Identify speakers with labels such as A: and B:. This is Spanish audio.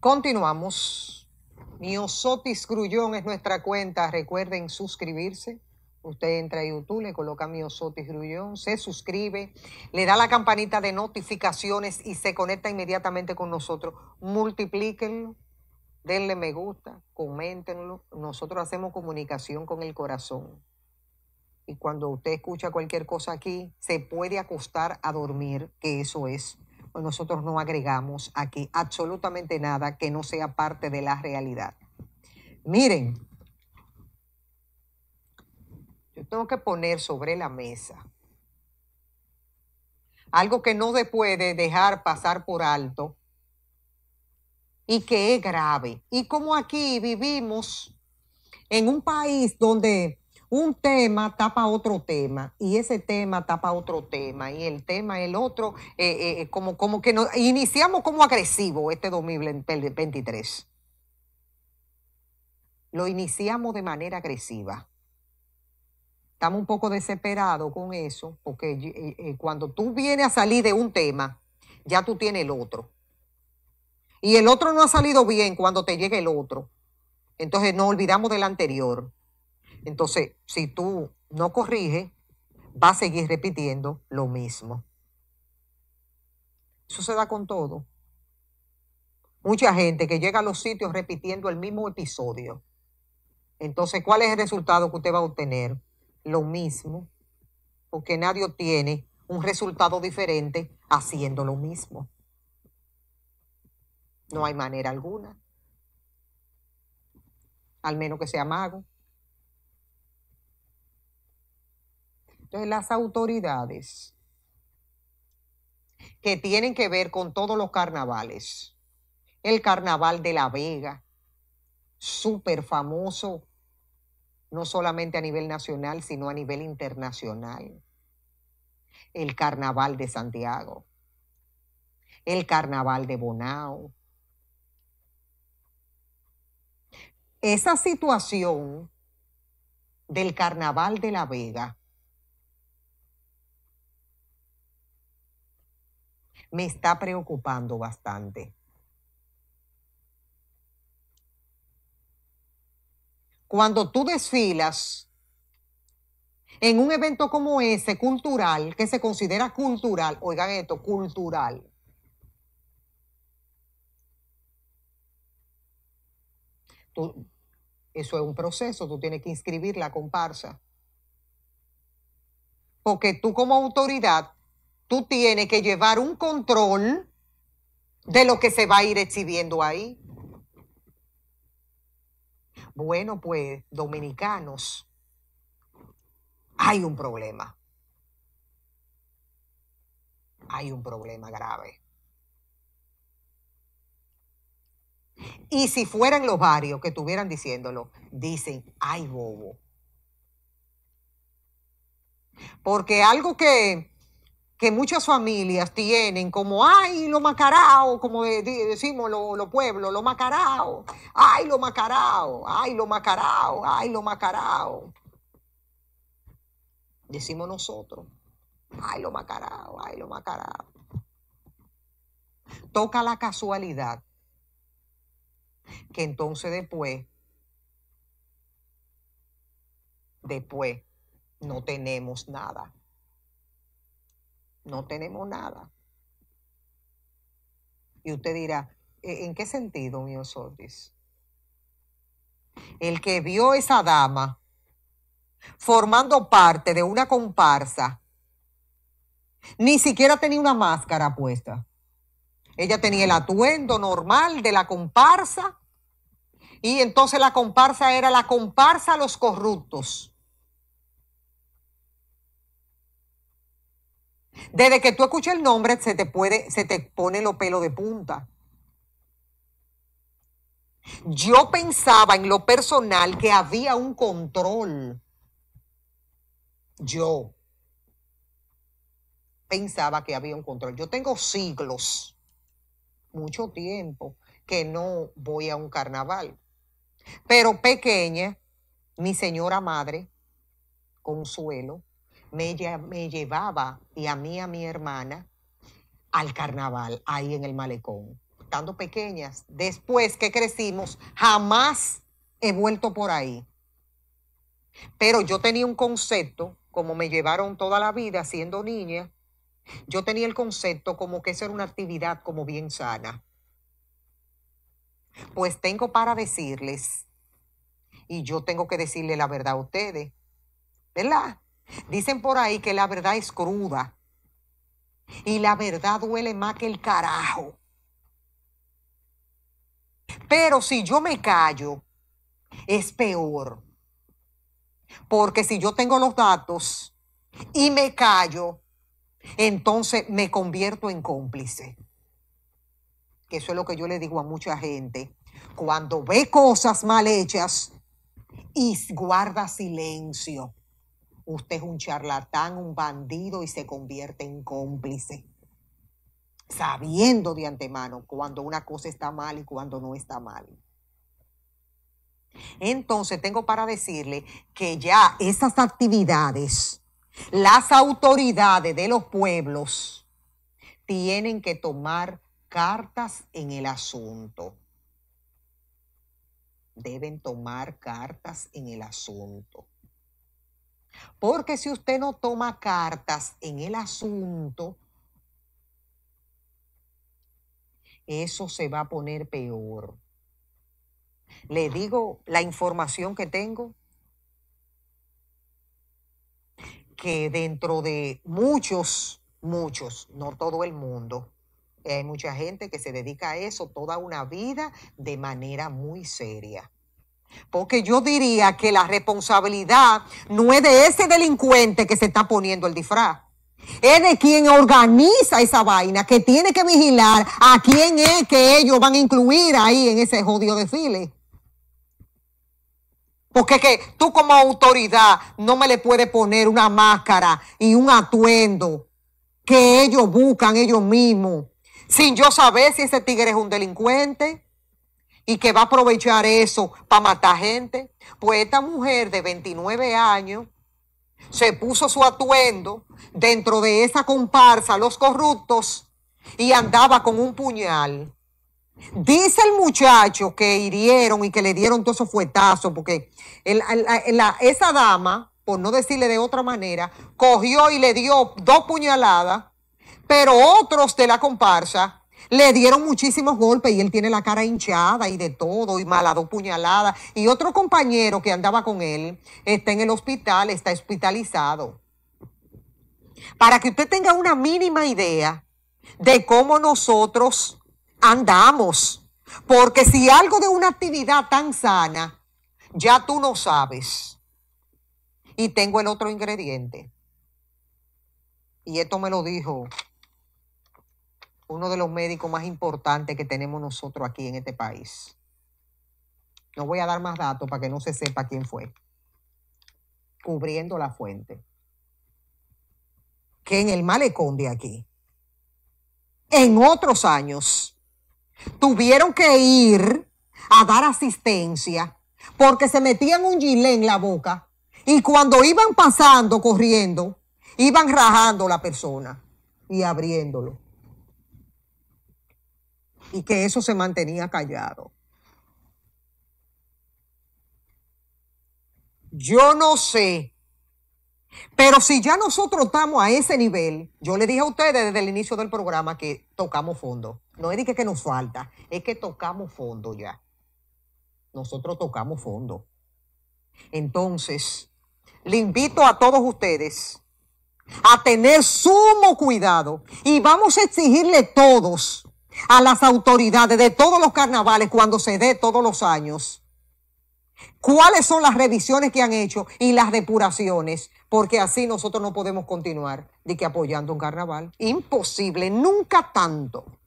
A: Continuamos. Miosotis Grullón es nuestra cuenta. Recuerden suscribirse. Usted entra a YouTube, le coloca Miosotis Grullón, se suscribe, le da la campanita de notificaciones y se conecta inmediatamente con nosotros. Multiplíquenlo, denle me gusta, coméntenlo. Nosotros hacemos comunicación con el corazón. Y cuando usted escucha cualquier cosa aquí, se puede acostar a dormir, que eso es pues nosotros no agregamos aquí absolutamente nada que no sea parte de la realidad. Miren, yo tengo que poner sobre la mesa algo que no se puede dejar pasar por alto y que es grave. Y como aquí vivimos en un país donde un tema tapa otro tema y ese tema tapa otro tema y el tema el otro, eh, eh, eh, como, como que nos, iniciamos como agresivo este 2023. Lo iniciamos de manera agresiva. Estamos un poco desesperados con eso, porque cuando tú vienes a salir de un tema, ya tú tienes el otro. Y el otro no ha salido bien cuando te llega el otro. Entonces no olvidamos del anterior entonces, si tú no corriges, va a seguir repitiendo lo mismo. Eso se da con todo. Mucha gente que llega a los sitios repitiendo el mismo episodio. Entonces, ¿cuál es el resultado que usted va a obtener? Lo mismo, porque nadie obtiene un resultado diferente haciendo lo mismo. No hay manera alguna, al menos que sea mago. Entonces, las autoridades que tienen que ver con todos los carnavales, el carnaval de La Vega, súper famoso, no solamente a nivel nacional, sino a nivel internacional, el carnaval de Santiago, el carnaval de Bonao. Esa situación del carnaval de La Vega me está preocupando bastante. Cuando tú desfilas en un evento como ese, cultural, que se considera cultural, oigan esto, cultural. eso es un proceso, tú tienes que inscribir la comparsa. Porque tú como autoridad tú tienes que llevar un control de lo que se va a ir exhibiendo ahí. Bueno, pues dominicanos, hay un problema. Hay un problema grave. Y si fueran los varios que estuvieran diciéndolo, dicen, ay bobo. Porque algo que que muchas familias tienen como, ay, lo macarao, como decimos los lo pueblos, lo macarao, ay, lo macarao, ay, lo macarao, ay, lo macarao. Decimos nosotros, ay, lo macarao, ay, lo macarao. Toca la casualidad que entonces después, después no tenemos nada no tenemos nada. Y usted dirá, ¿E, ¿en qué sentido, Osoris? El que vio esa dama formando parte de una comparsa, ni siquiera tenía una máscara puesta. Ella tenía el atuendo normal de la comparsa y entonces la comparsa era la comparsa a los corruptos. Desde que tú escuchas el nombre, se te puede, se te pone lo pelo de punta. Yo pensaba en lo personal que había un control. Yo pensaba que había un control. Yo tengo siglos, mucho tiempo, que no voy a un carnaval. Pero pequeña, mi señora madre, Consuelo, me, llevaba y a mí, a mi hermana, al carnaval, ahí en el malecón, estando pequeñas. Después que crecimos, jamás he vuelto por ahí. Pero yo tenía un concepto, como me llevaron toda la vida siendo niña, yo tenía el concepto como que eso era una actividad como bien sana. Pues tengo para decirles, y yo tengo que decirle la verdad a ustedes, ¿verdad? Dicen por ahí que la verdad es cruda y la verdad duele más que el carajo. Pero si yo me callo, es peor. Porque si yo tengo los datos y me callo, entonces me convierto en cómplice. Que eso es lo que yo le digo a mucha gente. Cuando ve cosas mal hechas y guarda silencio usted es un charlatán, un bandido y se convierte en cómplice. Sabiendo de antemano cuando una cosa está mal y cuando no está mal. Entonces tengo para decirle que ya esas actividades, las autoridades de los pueblos tienen que tomar cartas en el asunto. Deben tomar cartas en el asunto. Porque si usted no toma cartas en el asunto, eso se va a poner peor. Le digo la información que tengo, que dentro de muchos, muchos, no todo el mundo, hay mucha gente que se dedica a eso toda una vida de manera muy seria. Porque yo diría que la responsabilidad no es de ese delincuente que se está poniendo el disfraz. Es de quien organiza esa vaina, que tiene que vigilar a quién es que ellos van a incluir ahí en ese jodido desfile. Porque que tú como autoridad no me le puedes poner una máscara y un atuendo que ellos buscan ellos mismos, sin yo saber si ese tigre es un delincuente y que va a aprovechar eso para matar gente. Pues esta mujer de 29 años se puso su atuendo dentro de esa comparsa, los corruptos, y andaba con un puñal. Dice el muchacho que hirieron y que le dieron todo esos fuetazos, porque esa dama, por no decirle de otra manera, cogió y le dio dos puñaladas, pero otros de la comparsa le dieron muchísimos golpes y él tiene la cara hinchada y de todo, y malado, puñalada. Y otro compañero que andaba con él está en el hospital, está hospitalizado. Para que usted tenga una mínima idea de cómo nosotros andamos. Porque si algo de una actividad tan sana, ya tú no sabes. Y tengo el otro ingrediente. Y esto me lo dijo uno de los médicos más importantes que tenemos nosotros aquí en este país. No voy a dar más datos para que no se sepa quién fue. Cubriendo la fuente. Que en el malecón de aquí, en otros años, tuvieron que ir a dar asistencia porque se metían un gilet en la boca y cuando iban pasando, corriendo, iban rajando la persona y abriéndolo y que eso se mantenía callado. Yo no sé, pero si ya nosotros estamos a ese nivel, yo le dije a ustedes desde el inicio del programa que tocamos fondo. No es que nos falta, es que tocamos fondo ya. Nosotros tocamos fondo. Entonces, le invito a todos ustedes a tener sumo cuidado y vamos a exigirle todos a las autoridades de todos los carnavales cuando se dé todos los años. ¿Cuáles son las revisiones que han hecho y las depuraciones? Porque así nosotros no podemos continuar de que apoyando un carnaval. Imposible, nunca tanto.